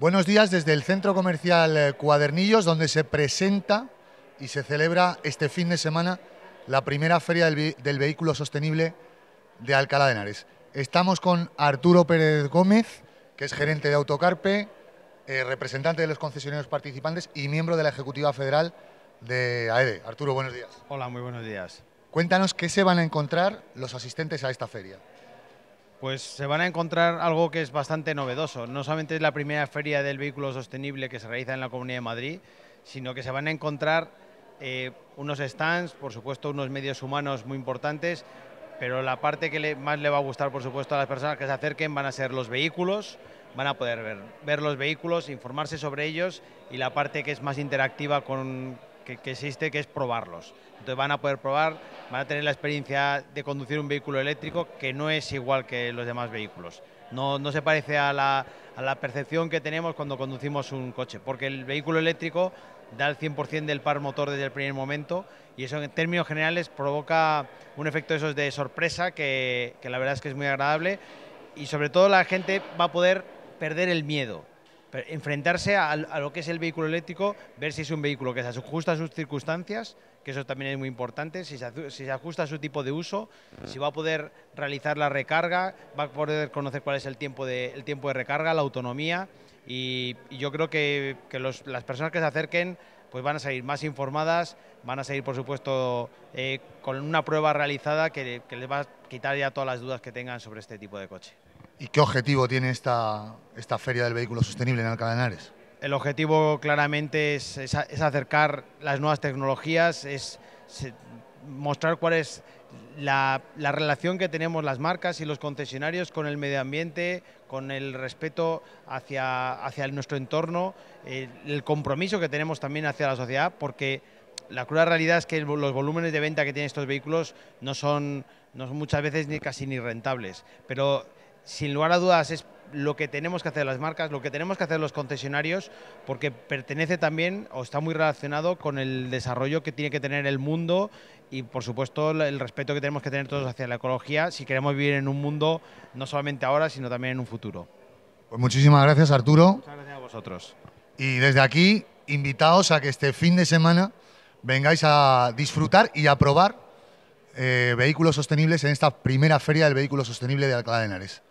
Buenos días desde el Centro Comercial eh, Cuadernillos, donde se presenta y se celebra este fin de semana la primera feria del, vehículo sostenible de Alcalá de Henares. Estamos con Arturo Pérez Gómez, que es gerente de Autocarpe, eh, representante de los concesionarios participantes y miembro de la Ejecutiva Federal de AEDE. E. Arturo, buenos días. Hola, muy buenos días. Cuéntanos qué se van a encontrar los asistentes a esta feria pues se van a encontrar algo que es bastante novedoso. No solamente es la primera feria del vehículo sostenible que se realiza en la Comunidad de Madrid, sino que se van a encontrar eh, unos stands, por supuesto unos medios humanos muy importantes, pero la parte que más le va a gustar, por supuesto, a las personas que se acerquen van a ser los vehículos, van a poder ver los vehículos, informarse sobre ellos y la parte que es más interactiva con, que, existe, que es probarlos. Entonces van a poder probar, van a tener la experiencia de conducir un vehículo eléctrico que no es igual que los demás vehículos. No, no se parece a la, a la, percepción que tenemos cuando conducimos un coche, porque el vehículo eléctrico da el 100% del par motor desde el primer momento y eso en términos generales provoca un efecto de esos de sorpresa que, que la verdad es que es muy agradable y sobre todo la gente va a poder perder el miedo enfrentarse a, lo que es el vehículo eléctrico, ver si es un vehículo que se ajusta a sus circunstancias, que eso también es muy importante, si se, ajusta a su tipo de uso, si va a poder realizar la recarga, va a poder conocer cuál es el tiempo de, tiempo de recarga, la autonomía, y, yo creo que, las personas que se acerquen pues van a salir más informadas, van a salir, por supuesto, eh, con una prueba realizada que les va a quitar ya todas las dudas que tengan sobre este tipo de coche. ¿Y qué objetivo tiene esta, esta Feria del Vehículo Sostenible en Alcalá de El objetivo claramente es, acercar las nuevas tecnologías, es, mostrar cuál es la, relación que tenemos las marcas y los concesionarios con el medio ambiente, con el respeto hacia, hacia nuestro entorno, el compromiso que tenemos también hacia la sociedad, porque la cruda realidad es que los volúmenes de venta que tienen estos vehículos no son, no son muchas veces ni casi ni rentables. Pero sin lugar a dudas es lo que tenemos que hacer las marcas, lo que tenemos que hacer los concesionarios, porque pertenece también o está muy relacionado con el desarrollo que tiene que tener el mundo y, por supuesto, el respeto que tenemos que tener todos hacia la ecología si queremos vivir en un mundo no solamente ahora, sino también en un futuro. Pues muchísimas gracias, Arturo. Muchas gracias a vosotros. Y desde aquí, invitaos a que este fin de semana vengáis a disfrutar y a probar eh, vehículos sostenibles en esta primera feria del vehículo sostenible de Alcalá de Henares.